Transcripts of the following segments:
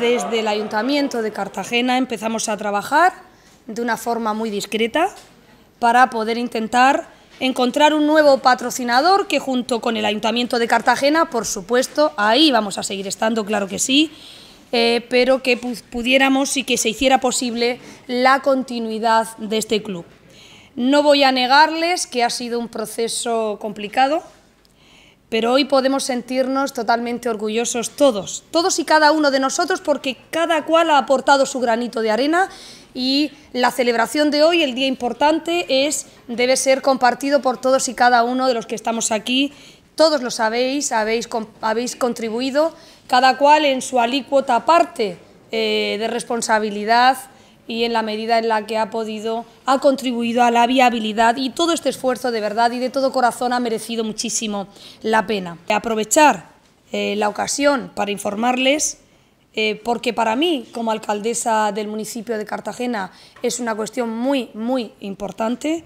Desde el Ayuntamiento de Cartagena empezamos a trabajar de una forma muy discreta para poder intentar encontrar un nuevo patrocinador que junto con el Ayuntamiento de Cartagena, por supuesto, ahí vamos a seguir estando, claro que sí, eh, pero que pudiéramos y que se hiciera posible la continuidad de este club. No voy a negarles que ha sido un proceso complicado, pero hoy podemos sentirnos totalmente orgullosos todos, todos y cada uno de nosotros, porque cada cual ha aportado su granito de arena y la celebración de hoy, el día importante, es, debe ser compartido por todos y cada uno de los que estamos aquí. Todos lo sabéis, habéis, habéis contribuido, cada cual en su alícuota parte eh, de responsabilidad y en la medida en la que ha podido, ha contribuido a la viabilidad y todo este esfuerzo de verdad y de todo corazón ha merecido muchísimo la pena. Aprovechar eh, la ocasión para informarles eh, porque para mí, como alcaldesa del municipio de Cartagena, es una cuestión muy, muy importante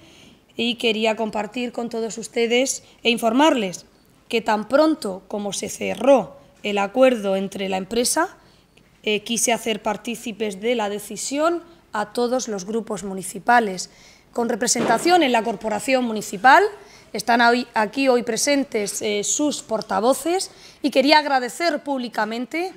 y quería compartir con todos ustedes e informarles que tan pronto como se cerró el acuerdo entre la empresa, eh, quise hacer partícipes de la decisión a todos los grupos municipales, con representación en la Corporación Municipal. Están aquí hoy presentes eh, sus portavoces y quería agradecer públicamente,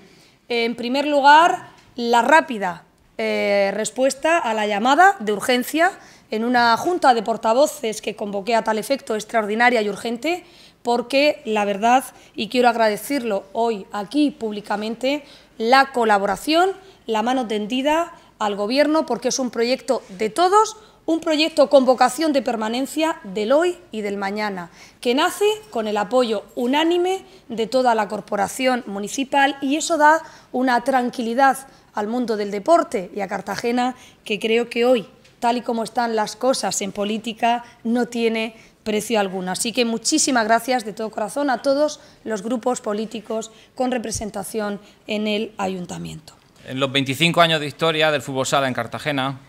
en primer lugar, la rápida eh, respuesta a la llamada de urgencia en una junta de portavoces que convoqué a tal efecto extraordinaria y urgente, porque la verdad, y quiero agradecerlo hoy aquí públicamente, la colaboración, la mano tendida al Gobierno porque es un proyecto de todos, un proyecto con vocación de permanencia del hoy y del mañana, que nace con el apoyo unánime de toda la corporación municipal y eso da una tranquilidad al mundo del deporte y a Cartagena que creo que hoy, tal y como están las cosas en política, no tiene precio alguno. Así que muchísimas gracias de todo corazón a todos los grupos políticos con representación en el Ayuntamiento. En los 25 años de historia del fútbol sala en Cartagena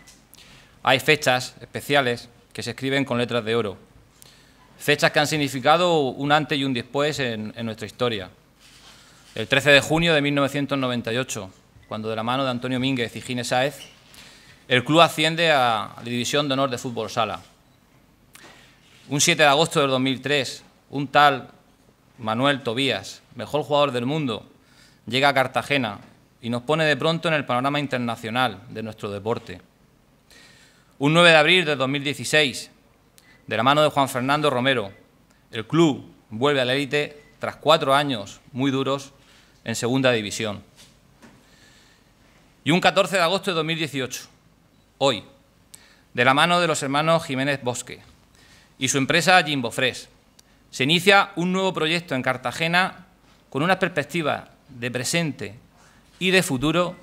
hay fechas especiales que se escriben con letras de oro. Fechas que han significado un antes y un después en, nuestra historia. El 13 de junio de 1998, cuando de la mano de Antonio Mínguez y Gines Sáez, el club asciende a la División de Honor de Fútbol Sala. Un 7 de agosto del 2003, un tal Manuel Tobías, mejor jugador del mundo, llega a Cartagena y nos pone de pronto en el panorama internacional de nuestro deporte. Un 9 de abril de 2016, de la mano de Juan Fernando Romero, el club vuelve a la élite tras cuatro años muy duros en segunda división. Y un 14 de agosto de 2018, hoy, de la mano de los hermanos Jiménez Bosque y su empresa Jimbo Fresh, se inicia un nuevo proyecto en Cartagena con una perspectiva de presente y de futuro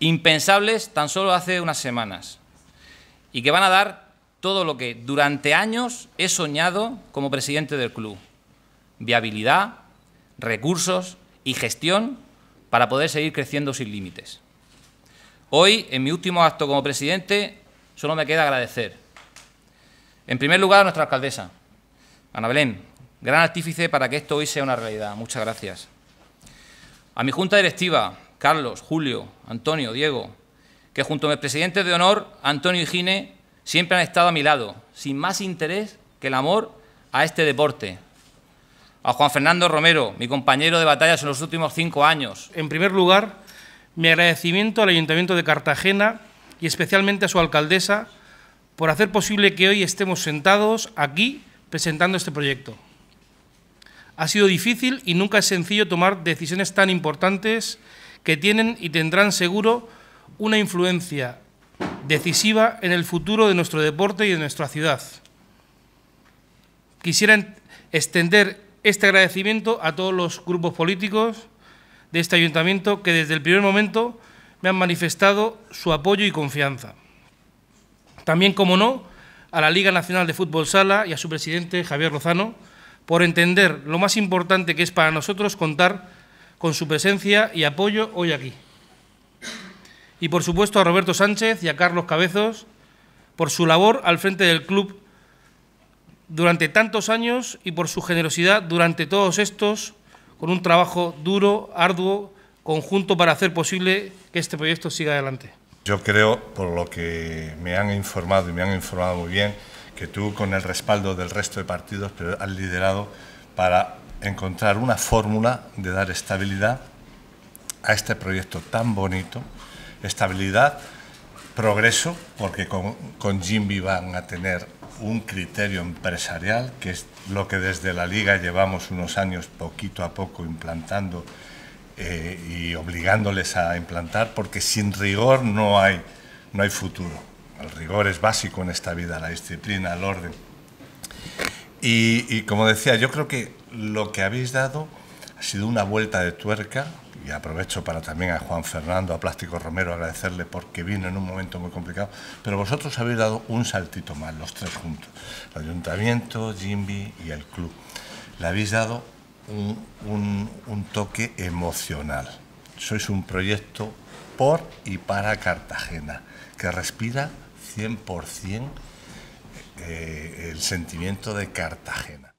impensables tan solo hace unas semanas y que van a dar todo lo que durante años he soñado como presidente del club. Viabilidad, recursos y gestión para poder seguir creciendo sin límites. Hoy, en mi último acto como presidente, solo me queda agradecer. En primer lugar, a nuestra alcaldesa, Ana Belén, gran artífice para que esto hoy sea una realidad. Muchas gracias. A mi junta directiva, Carlos, Julio, Antonio, Diego, que junto a mis presidentes de honor, Antonio y Gine, siempre han estado a mi lado, sin más interés que el amor a este deporte. A Juan Fernando Romero, mi compañero de batallas en los últimos cinco años. En primer lugar, mi agradecimiento al Ayuntamiento de Cartagena y especialmente a su alcaldesa por hacer posible que hoy estemos sentados aquí presentando este proyecto. Ha sido difícil y nunca es sencillo tomar decisiones tan importantes que tienen y tendrán seguro una influencia decisiva en el futuro de nuestro deporte y de nuestra ciudad. Quisiera extender este agradecimiento a todos los grupos políticos de este ayuntamiento que desde el primer momento me han manifestado su apoyo y confianza. También, como no, a la Liga Nacional de Fútbol Sala y a su presidente, Javier Lozano, por entender lo más importante que es para nosotros contar con su presencia y apoyo hoy aquí. Y por supuesto a Roberto Sánchez y a Carlos Cabezos por su labor al frente del club durante tantos años y por su generosidad durante todos estos, con un trabajo duro, arduo, conjunto para hacer posible que este proyecto siga adelante. Yo creo, por lo que me han informado y me han informado muy bien, que tú con el respaldo del resto de partidos, has liderado para encontrar una fórmula de dar estabilidad a este proyecto tan bonito, estabilidad, progreso, porque con, con Jimby van a tener un criterio empresarial, que es lo que desde la Liga llevamos unos años poquito a poco implantando eh, y obligándoles a implantar, porque sin rigor no hay, no hay futuro. El rigor es básico en esta vida, la disciplina, el orden. y como decía, yo creo que lo que habéis dado ha sido una vuelta de tuerca y aprovecho para también a Juan Fernando, a Plástico Romero, agradecerle porque vino en un momento muy complicado, pero vosotros habéis dado un saltito más, los tres juntos, el ayuntamiento, Jimmy y el club. Le habéis dado un, toque emocional. Sois un proyecto por y para Cartagena, que respira 100% eh, el sentimiento de Cartagena.